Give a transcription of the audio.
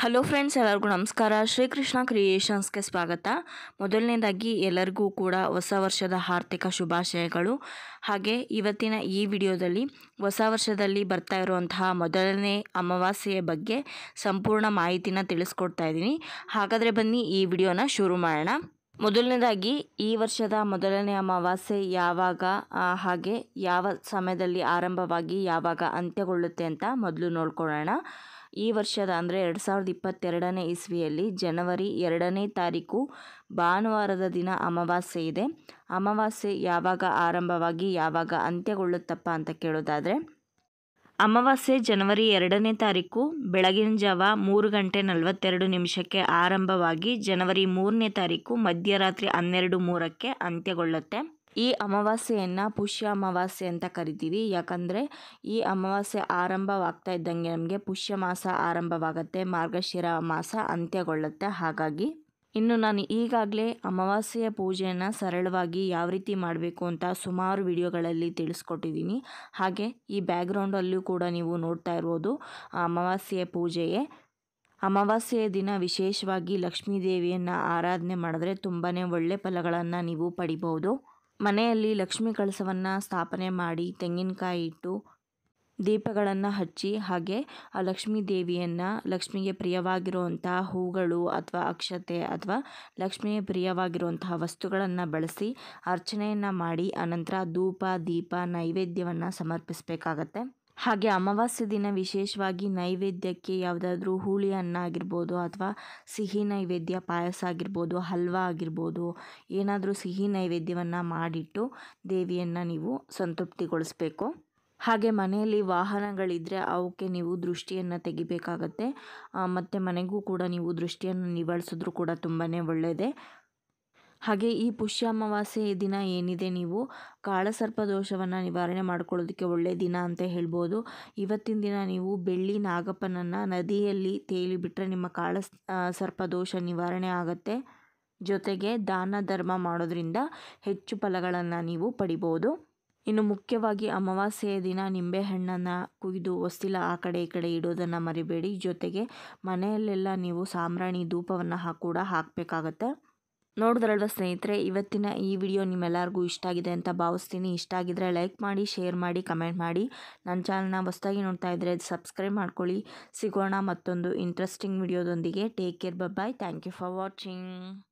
hello friends ಎಲ್ಲರಿಗೂ ನಮಸ್ಕಾರ ಶ್ರೀಕೃಷ್ಣ ಕ್ರಿಯೇಷನ್ಸ್ಗೆ ಸ್ವಾಗತ ಮೊದಲನೇದಾಗಿ ಎಲ್ಲರಿಗೂ ಕೂಡ ಹೊಸ ವರ್ಷದ ಆರ್ಥಿಕ ಶುಭಾಶಯಗಳು ಹಾಗೆ ಇವತ್ತಿನ ಈ ವಿಡಿಯೋದಲ್ಲಿ ಹೊಸ ವರ್ಷದಲ್ಲಿ ಬರ್ತಾ ಇರುವಂತಹ ಮೊದಲನೇ ಅಮಾವಾಸ್ಯೆಯ ಬಗ್ಗೆ ಸಂಪೂರ್ಣ ಮಾಹಿತಿನ ತಿಳಿಸ್ಕೊಡ್ತಾ ಇದ್ದೀನಿ ಹಾಗಾದರೆ ಬನ್ನಿ ಈ ವಿಡಿಯೋನ ಶುರು ಮಾಡೋಣ ಮೊದಲನೇದಾಗಿ ಈ ವರ್ಷದ ಮೊದಲನೇ ಅಮಾವಾಸ್ಯೆ ಯಾವಾಗ ಹಾಗೆ ಯಾವ ಸಮಯದಲ್ಲಿ ಆರಂಭವಾಗಿ ಯಾವಾಗ ಅಂತ್ಯಗೊಳ್ಳುತ್ತೆ ಅಂತ ಮೊದಲು ನೋಡ್ಕೊಳ್ಳೋಣ ಈ ವರ್ಷದ ಅಂದರೆ ಎರಡು ಸಾವಿರದ ಇಪ್ಪತ್ತೆರಡನೇ ಇಸ್ವಿಯಲ್ಲಿ ಜನವರಿ ಎರಡನೇ ತಾರೀಕು ಭಾನುವಾರದ ದಿನ ಅಮಾವಾಸ್ಯೆ ಇದೆ ಅಮಾವಾಸ್ಯೆ ಯಾವಾಗ ಆರಂಭವಾಗಿ ಯಾವಾಗ ಅಂತ್ಯಗೊಳ್ಳುತ್ತಪ್ಪ ಅಂತ ಕೇಳೋದಾದರೆ ಅಮಾವಾಸ್ಯೆ ಜನವರಿ ಎರಡನೇ ತಾರೀಕು ಬೆಳಗಿನ ಜಾವ ಮೂರು ಗಂಟೆ ನಲವತ್ತೆರಡು ನಿಮಿಷಕ್ಕೆ ಆರಂಭವಾಗಿ ಜನವರಿ ಮೂರನೇ ತಾರೀಕು ಮಧ್ಯರಾತ್ರಿ ಹನ್ನೆರಡು ಮೂರಕ್ಕೆ ಅಂತ್ಯಗೊಳ್ಳುತ್ತೆ ಈ ಅಮಾವಾಸ್ಯೆಯನ್ನು ಪುಷ್ಯ ಅಮಾವಾಸ್ಯೆ ಅಂತ ಕರಿತೀವಿ ಯಾಕಂದರೆ ಈ ಅಮಾವಾಸ್ಯೆ ಆರಂಭವಾಗ್ತಾ ಇದ್ದಂಗೆ ನಮಗೆ ಪುಷ್ಯ ಮಾಸ ಆರಂಭವಾಗುತ್ತೆ ಮಾರ್ಗಶಿರ ಮಾಸ ಅಂತ್ಯಗೊಳ್ಳುತ್ತೆ ಹಾಗಾಗಿ ಇನ್ನು ನಾನು ಈಗಾಗಲೇ ಅಮಾವಾಸ್ಯೆಯ ಪೂಜೆಯನ್ನು ಸರಳವಾಗಿ ಯಾವ ರೀತಿ ಮಾಡಬೇಕು ಅಂತ ಸುಮಾರು ವಿಡಿಯೋಗಳಲ್ಲಿ ತಿಳಿಸ್ಕೊಟ್ಟಿದ್ದೀನಿ ಹಾಗೆ ಈ ಬ್ಯಾಕ್ಗ್ರೌಂಡಲ್ಲೂ ಕೂಡ ನೀವು ನೋಡ್ತಾ ಇರ್ಬೋದು ಅಮಾವಾಸ್ಯೆಯ ಪೂಜೆಯೇ ಅಮಾವಾಸ್ಯೆಯ ದಿನ ವಿಶೇಷವಾಗಿ ಲಕ್ಷ್ಮೀ ದೇವಿಯನ್ನು ಆರಾಧನೆ ಮಾಡಿದ್ರೆ ತುಂಬಾ ಒಳ್ಳೆ ಫಲಗಳನ್ನು ನೀವು ಪಡಿಬೋದು ಮನೆಯಲ್ಲಿ ಲಕ್ಷ್ಮೀ ಕಳಸವನ್ನು ಸ್ಥಾಪನೆ ಮಾಡಿ ತೆಂಗಿನಕಾಯಿ ಇಟ್ಟು ದೀಪಗಳನ್ನು ಹಚ್ಚಿ ಹಾಗೆ ಆ ಲಕ್ಷ್ಮೀ ದೇವಿಯನ್ನು ಲಕ್ಷ್ಮಿಗೆ ಪ್ರಿಯವಾಗಿರುವಂತಹ ಹೂಗಳು ಅಥವಾ ಅಕ್ಷತೆ ಅಥವಾ ಲಕ್ಷ್ಮಿಗೆ ಪ್ರಿಯವಾಗಿರುವಂತಹ ವಸ್ತುಗಳನ್ನು ಬಳಸಿ ಅರ್ಚನೆಯನ್ನು ಮಾಡಿ ಅನಂತರ ಧೂಪ ದೀಪ ನೈವೇದ್ಯವನ್ನು ಸಮರ್ಪಿಸಬೇಕಾಗತ್ತೆ ಹಾಗೆ ಅಮಾವಾಸ್ಯ ದಿನ ವಿಶೇಷವಾಗಿ ನೈವೇದ್ಯಕ್ಕೆ ಯಾವುದಾದ್ರೂ ಹೂಳಿ ಅನ್ನ ಆಗಿರ್ಬೋದು ಅಥವಾ ಸಿಹಿ ನೈವೇದ್ಯ ಪಾಯಸ ಆಗಿರ್ಬೋದು ಹಲ್ವ ಆಗಿರ್ಬೋದು ಏನಾದರೂ ಸಿಹಿ ನೈವೇದ್ಯವನ್ನು ಮಾಡಿಟ್ಟು ದೇವಿಯನ್ನು ನೀವು ಸಂತೃಪ್ತಿಗೊಳಿಸ್ಬೇಕು ಹಾಗೆ ಮನೆಯಲ್ಲಿ ವಾಹನಗಳಿದ್ದರೆ ಅವಕ್ಕೆ ನೀವು ದೃಷ್ಟಿಯನ್ನು ತೆಗಿಬೇಕಾಗತ್ತೆ ಮತ್ತು ಮನೆಗೂ ಕೂಡ ನೀವು ದೃಷ್ಟಿಯನ್ನು ನಿವಾರಿಸಿದ್ರು ಕೂಡ ತುಂಬಾ ಒಳ್ಳೆಯದೇ ಹಾಗೆ ಈ ಪುಷ್ಯ ಅಮಾವಾಸ್ಯೆ ದಿನ ಏನಿದೆ ನೀವು ಕಾಳಸರ್ಪ ದೋಷವನ್ನು ನಿವಾರಣೆ ಮಾಡ್ಕೊಳ್ಳೋದಕ್ಕೆ ಒಳ್ಳೆಯ ದಿನ ಅಂತ ಹೇಳ್ಬೋದು ಇವತ್ತಿನ ದಿನ ನೀವು ಬೆಳ್ಳಿ ನಾಗಪ್ಪನನ್ನು ನದಿಯಲ್ಲಿ ತೇಲಿಬಿಟ್ರೆ ನಿಮ್ಮ ಕಾಳ ಸರ್ಪ ದೋಷ ನಿವಾರಣೆ ಆಗುತ್ತೆ ಜೊತೆಗೆ ದಾನ ಧರ್ಮ ಮಾಡೋದ್ರಿಂದ ಹೆಚ್ಚು ಫಲಗಳನ್ನು ನೀವು ಪಡಿಬೋದು ಇನ್ನು ಮುಖ್ಯವಾಗಿ ಅಮಾವಾಸ್ಯೆಯ ದಿನ ನಿಂಬೆಹಣ್ಣನ್ನು ಕುಯ್ದು ಹೊಸ್ತಿಲ ಆ ಕಡೆ ಈ ಕಡೆ ಇಡೋದನ್ನು ಮರಿಬೇಡಿ ಜೊತೆಗೆ ಮನೆಯಲ್ಲೆಲ್ಲ ನೀವು ಸಾಂಬ್ರಾಣಿ ಧೂಪವನ್ನು ಕೂಡ ಹಾಕಬೇಕಾಗತ್ತೆ ನೋಡಿದ್ರಲ್ವ ಸ್ನೇಹಿತರೆ ಇವತ್ತಿನ ಈ ವಿಡಿಯೋ ನಿಮ್ಮೆಲ್ಲರಿಗೂ ಇಷ್ಟ ಆಗಿದೆ ಅಂತ ಭಾವಿಸ್ತೀನಿ ಇಷ್ಟ ಆಗಿದ್ರೆ ಲೈಕ್ ಮಾಡಿ ಶೇರ್ ಮಾಡಿ ಕಮೆಂಟ್ ಮಾಡಿ ನನ್ನ ಚಾನಲ್ನ ಹೊಸದಾಗಿ ನೋಡ್ತಾ ಇದ್ದರೆ ಸಬ್ಸ್ಕ್ರೈಬ್ ಮಾಡ್ಕೊಳ್ಳಿ ಸಿಗೋಣ ಮತ್ತೊಂದು ಇಂಟ್ರೆಸ್ಟಿಂಗ್ ವಿಡಿಯೋದೊಂದಿಗೆ take care bye thank you for watching